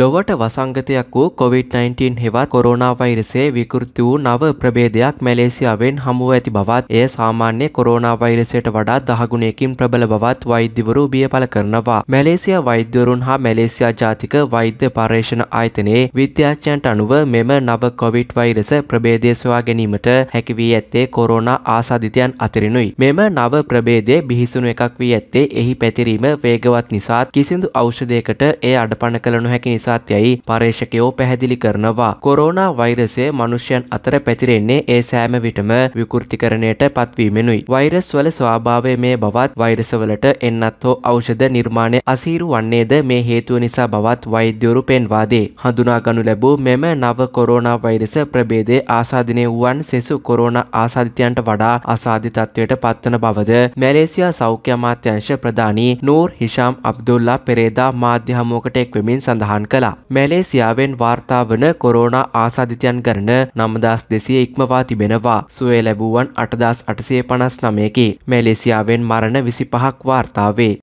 ලොවට වසංගතයක් වූ COVID-19 හෙවත් කොරෝනා වෛරසයේ විකෘති වූ නව ප්‍රභේදයක් මැලේසියාවෙන් හමුව ඇති බවත් එය සාමාන්‍ය කොරෝනා වෛරසයට වඩා දහගුණයකින් ප්‍රබල බවත් වෛද්‍යවරු බිය පළ කරනවා. මැලේසියා වෛද්‍යවරුන් හා මැලේසියා ජාතික වෛද්‍ය පර්යේෂණ ආයතනයේ විද්‍යාඥයන්ට අනුව මෙම නව COVID වෛරස ප්‍රභේදය සොයා ගැනීමට හැකි වී ඇත්තේ කොරෝනා ආසාදිතයන් අතරිනුයි. මෙම නව ප්‍රභේදය බිහිසුණු එකක් වී ඇත්තේ එහි පැතිරීම වේගවත් නිසා කිසිදු ඖෂධයකට එය අඩපණ කළ නොහැකි නිසා පිරිසත් යැයි පර්යේෂකයෝ පැහැදිලි කරනවා. කොරෝනා වෛරසය මනුෂ්‍යයන් අතර පැතිරෙන්නේ ඒ සෑම විටම විකෘතිකරණයට පත්වීමෙනුයි. වෛරස් වල ස්වභාවය මේ බවත් වෛරසවලට එන්නත් හෝ ඖෂධ නිර්මාණය අසීරු වන්නේද මේ හේතුව නිසා බවත් වෛද්‍යවරු පෙන්වා දේ. හඳුනාගනු ලැබූ මෙම නව කොරෝනා වෛරස ප්‍රභේදයේ ආසාදිනය වූවන් සෙසු කොරෝනා ආසාදිතයන්ට වඩා අසාධි තත්ත්වයට පත්වන බවද මැලේසියා සෞඛ්‍ය අමාත්‍යංශ ප්‍රධානී නූර් හිෂාම් අබ්දුල්ලා පෙරේදා මාධ්‍ය හමුවකට එක්වෙමින් සඳහන් කළා. මැලේසියාවෙන් වාර්තා වන කොරෝනා ආසාධිතයන් ගණන නමදස් දෙසිය ඉක්මවා තිබෙනවා. සුවේ ලැබූවන් අටදස් අටසේ පනස් නමයකි. මැලේසියාවෙන් මරණ විසි පහක් වාර්තාවේ.